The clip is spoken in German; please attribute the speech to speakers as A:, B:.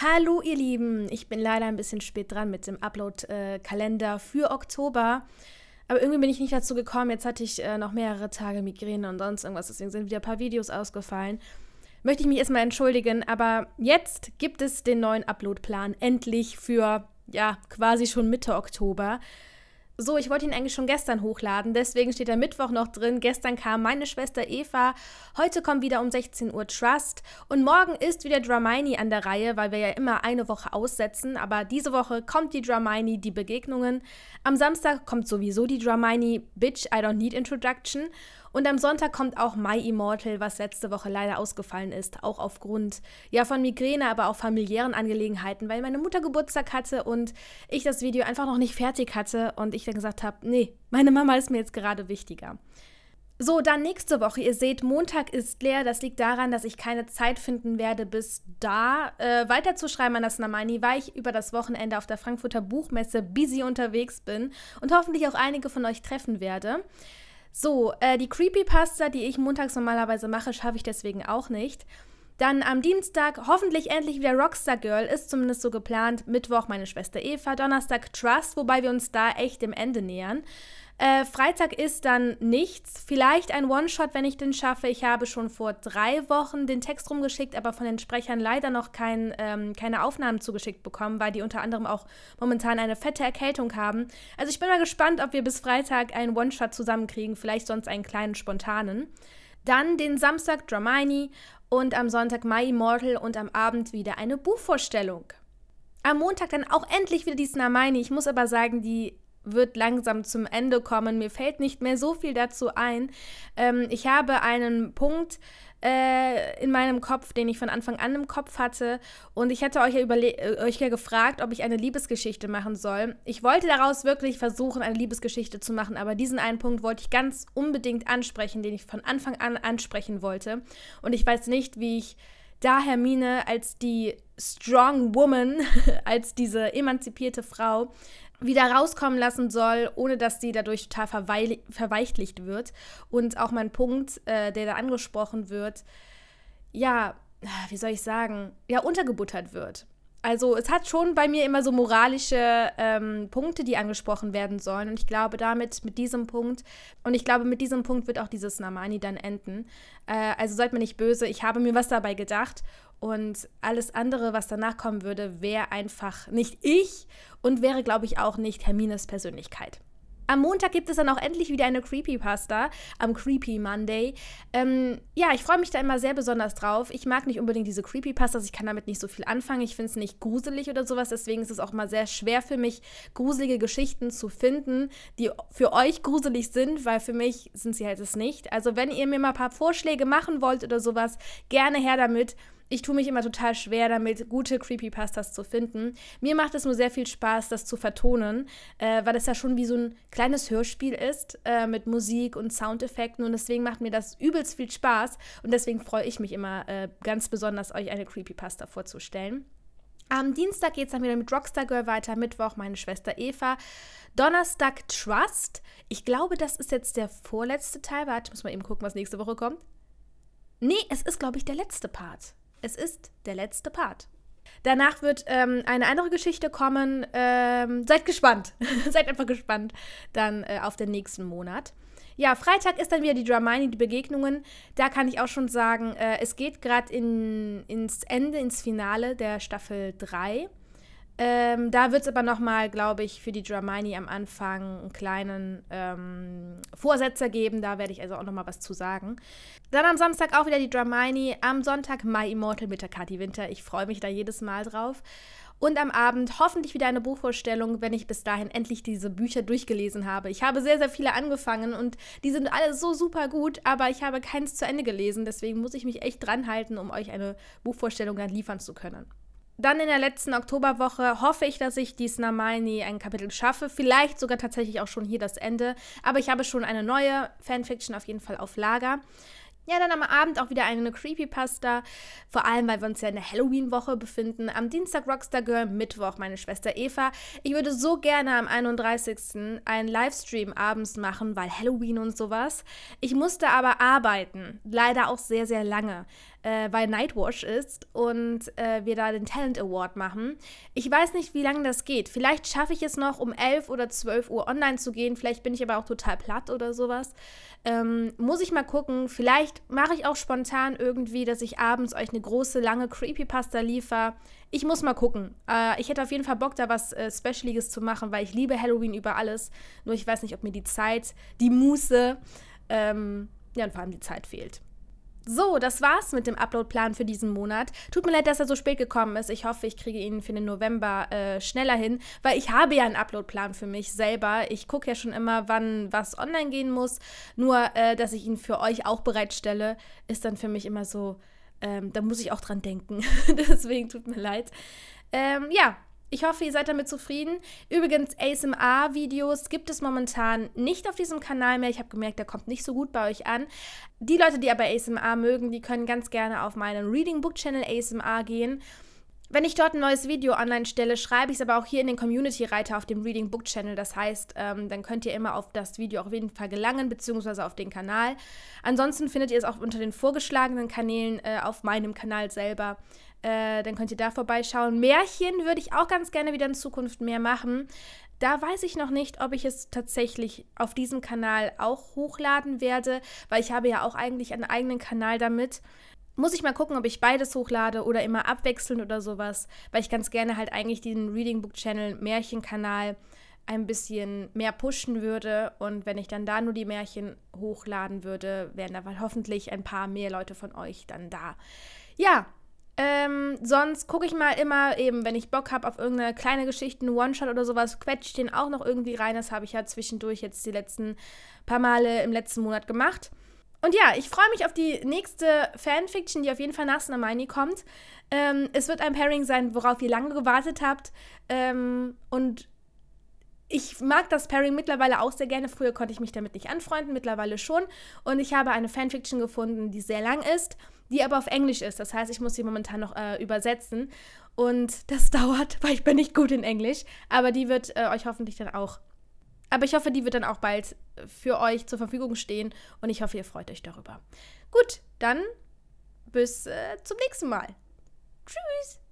A: Hallo ihr Lieben, ich bin leider ein bisschen spät dran mit dem Upload-Kalender für Oktober. Aber irgendwie bin ich nicht dazu gekommen. Jetzt hatte ich äh, noch mehrere Tage Migräne und sonst irgendwas, deswegen sind wieder ein paar Videos ausgefallen. Möchte ich mich erstmal entschuldigen, aber jetzt gibt es den neuen Upload-Plan endlich für, ja, quasi schon Mitte Oktober. So, ich wollte ihn eigentlich schon gestern hochladen, deswegen steht der Mittwoch noch drin. Gestern kam meine Schwester Eva, heute kommt wieder um 16 Uhr Trust und morgen ist wieder Dramini an der Reihe, weil wir ja immer eine Woche aussetzen, aber diese Woche kommt die Dramini, die Begegnungen. Am Samstag kommt sowieso die Dramini Bitch I Don't Need Introduction und am Sonntag kommt auch My Immortal, was letzte Woche leider ausgefallen ist, auch aufgrund ja von Migräne, aber auch familiären Angelegenheiten, weil meine Mutter Geburtstag hatte und ich das Video einfach noch nicht fertig hatte und ich dann gesagt habe, nee, meine Mama ist mir jetzt gerade wichtiger. So, dann nächste Woche. Ihr seht, Montag ist leer. Das liegt daran, dass ich keine Zeit finden werde, bis da äh, weiterzuschreiben an das Namani, weil ich über das Wochenende auf der Frankfurter Buchmesse busy unterwegs bin und hoffentlich auch einige von euch treffen werde. So, äh, die Creepypasta, die ich montags normalerweise mache, schaffe ich deswegen auch nicht. Dann am Dienstag hoffentlich endlich wieder Rockstar Girl, ist zumindest so geplant. Mittwoch meine Schwester Eva, Donnerstag Trust, wobei wir uns da echt dem Ende nähern. Äh, Freitag ist dann nichts. Vielleicht ein One-Shot, wenn ich den schaffe. Ich habe schon vor drei Wochen den Text rumgeschickt, aber von den Sprechern leider noch kein, ähm, keine Aufnahmen zugeschickt bekommen, weil die unter anderem auch momentan eine fette Erkältung haben. Also ich bin mal gespannt, ob wir bis Freitag einen One-Shot zusammenkriegen, vielleicht sonst einen kleinen spontanen. Dann den Samstag Dramini und am Sonntag My Immortal und am Abend wieder eine Buchvorstellung. Am Montag dann auch endlich wieder die Snarmini. Ich muss aber sagen, die wird langsam zum Ende kommen. Mir fällt nicht mehr so viel dazu ein. Ähm, ich habe einen Punkt äh, in meinem Kopf, den ich von Anfang an im Kopf hatte. Und ich hatte euch ja, äh, euch ja gefragt, ob ich eine Liebesgeschichte machen soll. Ich wollte daraus wirklich versuchen, eine Liebesgeschichte zu machen, aber diesen einen Punkt wollte ich ganz unbedingt ansprechen, den ich von Anfang an ansprechen wollte. Und ich weiß nicht, wie ich da Hermine als die Strong Woman, als diese emanzipierte Frau wieder rauskommen lassen soll, ohne dass sie dadurch total verweichlicht wird. Und auch mein Punkt, äh, der da angesprochen wird, ja, wie soll ich sagen, ja, untergebuttert wird also es hat schon bei mir immer so moralische ähm, Punkte, die angesprochen werden sollen. Und ich glaube damit, mit diesem Punkt, und ich glaube, mit diesem Punkt wird auch dieses Namani dann enden. Äh, also seid mir nicht böse, ich habe mir was dabei gedacht. Und alles andere, was danach kommen würde, wäre einfach nicht ich und wäre, glaube ich, auch nicht Hermines Persönlichkeit. Am Montag gibt es dann auch endlich wieder eine Creepypasta, am Creepy Monday. Ähm, ja, ich freue mich da immer sehr besonders drauf. Ich mag nicht unbedingt diese Creepypastas, ich kann damit nicht so viel anfangen. Ich finde es nicht gruselig oder sowas, deswegen ist es auch mal sehr schwer für mich, gruselige Geschichten zu finden, die für euch gruselig sind, weil für mich sind sie halt es nicht. Also wenn ihr mir mal ein paar Vorschläge machen wollt oder sowas, gerne her damit ich tue mich immer total schwer damit, gute Creepypastas zu finden. Mir macht es nur sehr viel Spaß, das zu vertonen, äh, weil es ja schon wie so ein kleines Hörspiel ist äh, mit Musik und Soundeffekten und deswegen macht mir das übelst viel Spaß und deswegen freue ich mich immer äh, ganz besonders, euch eine Creepypasta vorzustellen. Am Dienstag geht es dann wieder mit Rockstar Girl weiter, Mittwoch meine Schwester Eva, Donnerstag Trust. Ich glaube, das ist jetzt der vorletzte Teil. Warte, ich muss mal eben gucken, was nächste Woche kommt. Nee, es ist, glaube ich, der letzte Part. Es ist der letzte Part. Danach wird ähm, eine andere Geschichte kommen. Ähm, seid gespannt. seid einfach gespannt dann äh, auf den nächsten Monat. Ja, Freitag ist dann wieder die Dramini, die Begegnungen. Da kann ich auch schon sagen, äh, es geht gerade in, ins Ende, ins Finale der Staffel 3. Ähm, da wird es aber nochmal, glaube ich, für die Dramini am Anfang einen kleinen ähm, Vorsetzer geben. Da werde ich also auch nochmal was zu sagen. Dann am Samstag auch wieder die Dramini. Am Sonntag My Immortal mit der Kati Winter. Ich freue mich da jedes Mal drauf. Und am Abend hoffentlich wieder eine Buchvorstellung, wenn ich bis dahin endlich diese Bücher durchgelesen habe. Ich habe sehr, sehr viele angefangen und die sind alle so super gut, aber ich habe keins zu Ende gelesen. Deswegen muss ich mich echt dranhalten, um euch eine Buchvorstellung dann liefern zu können dann in der letzten Oktoberwoche hoffe ich, dass ich die Snarmini ein Kapitel schaffe. Vielleicht sogar tatsächlich auch schon hier das Ende. Aber ich habe schon eine neue Fanfiction auf jeden Fall auf Lager. Ja, dann am Abend auch wieder eine Creepypasta. Vor allem, weil wir uns ja in der Halloween-Woche befinden. Am Dienstag Rockstar Girl, Mittwoch meine Schwester Eva. Ich würde so gerne am 31. einen Livestream abends machen, weil Halloween und sowas. Ich musste aber arbeiten. Leider auch sehr, sehr lange. Äh, weil Nightwatch ist und äh, wir da den Talent Award machen. Ich weiß nicht, wie lange das geht. Vielleicht schaffe ich es noch, um 11 oder 12 Uhr online zu gehen. Vielleicht bin ich aber auch total platt oder sowas. Ähm, muss ich mal gucken. Vielleicht mache ich auch spontan irgendwie, dass ich abends euch eine große, lange Creepypasta liefere. Ich muss mal gucken. Äh, ich hätte auf jeden Fall Bock, da was äh, Specialiges zu machen, weil ich liebe Halloween über alles. Nur ich weiß nicht, ob mir die Zeit, die Muße, ähm, ja und vor allem die Zeit fehlt. So, das war's mit dem Uploadplan für diesen Monat. Tut mir leid, dass er so spät gekommen ist. Ich hoffe, ich kriege ihn für den November äh, schneller hin, weil ich habe ja einen Uploadplan für mich selber. Ich gucke ja schon immer, wann was online gehen muss. Nur, äh, dass ich ihn für euch auch bereitstelle, ist dann für mich immer so, ähm, da muss ich auch dran denken. Deswegen tut mir leid. Ähm, ja, ich hoffe, ihr seid damit zufrieden. Übrigens, ASMR-Videos gibt es momentan nicht auf diesem Kanal mehr. Ich habe gemerkt, der kommt nicht so gut bei euch an. Die Leute, die aber ASMR mögen, die können ganz gerne auf meinen Reading Book Channel ASMR gehen. Wenn ich dort ein neues Video online stelle, schreibe ich es aber auch hier in den Community-Reiter auf dem Reading Book Channel. Das heißt, ähm, dann könnt ihr immer auf das Video auf jeden Fall gelangen, beziehungsweise auf den Kanal. Ansonsten findet ihr es auch unter den vorgeschlagenen Kanälen äh, auf meinem Kanal selber. Äh, dann könnt ihr da vorbeischauen. Märchen würde ich auch ganz gerne wieder in Zukunft mehr machen. Da weiß ich noch nicht, ob ich es tatsächlich auf diesem Kanal auch hochladen werde, weil ich habe ja auch eigentlich einen eigenen Kanal damit. Muss ich mal gucken, ob ich beides hochlade oder immer abwechselnd oder sowas, weil ich ganz gerne halt eigentlich diesen Reading Book Channel Märchenkanal ein bisschen mehr pushen würde. Und wenn ich dann da nur die Märchen hochladen würde, wären da hoffentlich ein paar mehr Leute von euch dann da. Ja, ähm, sonst gucke ich mal immer eben, wenn ich Bock habe auf irgendeine kleine Geschichte, einen One-Shot oder sowas, quetsche ich den auch noch irgendwie rein. Das habe ich ja zwischendurch jetzt die letzten paar Male im letzten Monat gemacht. Und ja, ich freue mich auf die nächste Fanfiction, die auf jeden Fall nach Snamini kommt. Ähm, es wird ein Pairing sein, worauf ihr lange gewartet habt. Ähm, und ich mag das Pairing mittlerweile auch sehr gerne. Früher konnte ich mich damit nicht anfreunden, mittlerweile schon. Und ich habe eine Fanfiction gefunden, die sehr lang ist, die aber auf Englisch ist. Das heißt, ich muss sie momentan noch äh, übersetzen. Und das dauert, weil ich bin nicht gut in Englisch. Aber die wird äh, euch hoffentlich dann auch. Aber ich hoffe, die wird dann auch bald für euch zur Verfügung stehen. Und ich hoffe, ihr freut euch darüber. Gut, dann bis äh, zum nächsten Mal. Tschüss.